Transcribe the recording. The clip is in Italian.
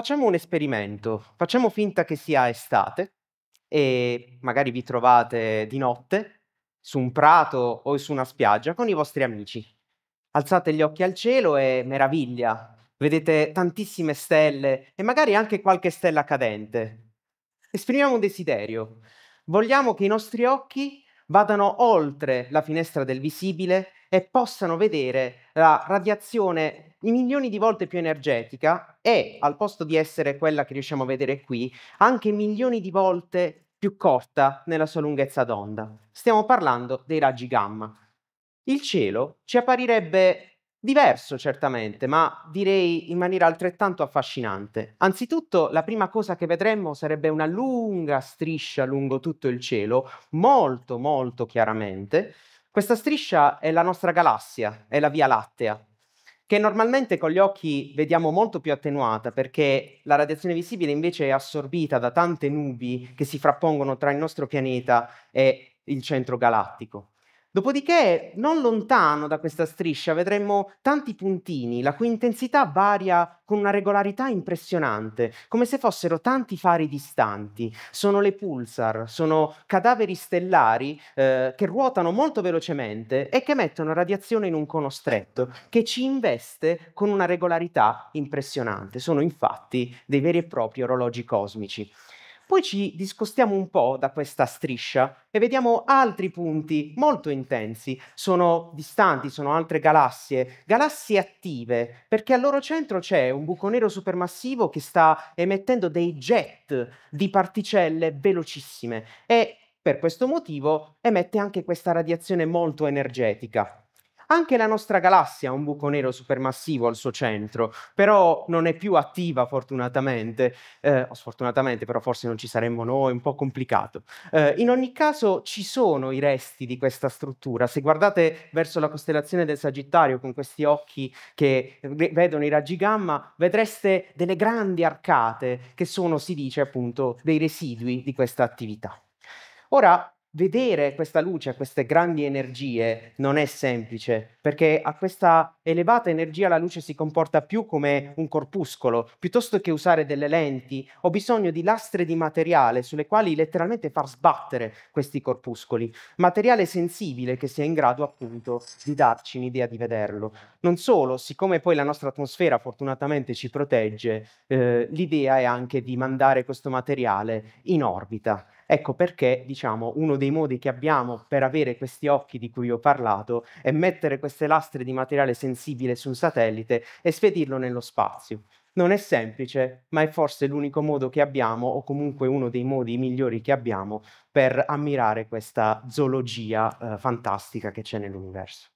facciamo un esperimento, facciamo finta che sia estate e magari vi trovate di notte su un prato o su una spiaggia con i vostri amici. Alzate gli occhi al cielo e meraviglia, vedete tantissime stelle e magari anche qualche stella cadente. Esprimiamo un desiderio, vogliamo che i nostri occhi vadano oltre la finestra del visibile e possano vedere la radiazione milioni di volte più energetica e, al posto di essere quella che riusciamo a vedere qui, anche milioni di volte più corta nella sua lunghezza d'onda. Stiamo parlando dei raggi gamma. Il cielo ci apparirebbe Diverso certamente, ma direi in maniera altrettanto affascinante. Anzitutto, la prima cosa che vedremmo sarebbe una lunga striscia lungo tutto il cielo, molto molto chiaramente, questa striscia è la nostra galassia, è la Via Lattea, che normalmente con gli occhi vediamo molto più attenuata perché la radiazione visibile invece è assorbita da tante nubi che si frappongono tra il nostro pianeta e il centro galattico. Dopodiché, non lontano da questa striscia, vedremo tanti puntini, la cui intensità varia con una regolarità impressionante, come se fossero tanti fari distanti. Sono le pulsar, sono cadaveri stellari eh, che ruotano molto velocemente e che emettono radiazione in un cono stretto, che ci investe con una regolarità impressionante. Sono infatti dei veri e propri orologi cosmici. Poi ci discostiamo un po' da questa striscia e vediamo altri punti molto intensi. Sono distanti, sono altre galassie, galassie attive, perché al loro centro c'è un buco nero supermassivo che sta emettendo dei jet di particelle velocissime e per questo motivo emette anche questa radiazione molto energetica. Anche la nostra galassia ha un buco nero supermassivo al suo centro, però non è più attiva fortunatamente, eh, o sfortunatamente però forse non ci saremmo noi, è un po' complicato. Eh, in ogni caso ci sono i resti di questa struttura, se guardate verso la costellazione del Sagittario con questi occhi che vedono i raggi gamma, vedreste delle grandi arcate che sono, si dice appunto, dei residui di questa attività. Ora, vedere questa luce, queste grandi energie, non è semplice, perché a questa elevata energia la luce si comporta più come un corpuscolo, piuttosto che usare delle lenti, ho bisogno di lastre di materiale sulle quali letteralmente far sbattere questi corpuscoli, materiale sensibile che sia in grado appunto di darci un'idea di vederlo. Non solo, siccome poi la nostra atmosfera fortunatamente ci protegge, eh, l'idea è anche di mandare questo materiale in orbita Ecco perché, diciamo, uno dei modi che abbiamo per avere questi occhi di cui ho parlato è mettere queste lastre di materiale sensibile su un satellite e spedirlo nello spazio. Non è semplice, ma è forse l'unico modo che abbiamo, o comunque uno dei modi migliori che abbiamo, per ammirare questa zoologia eh, fantastica che c'è nell'universo.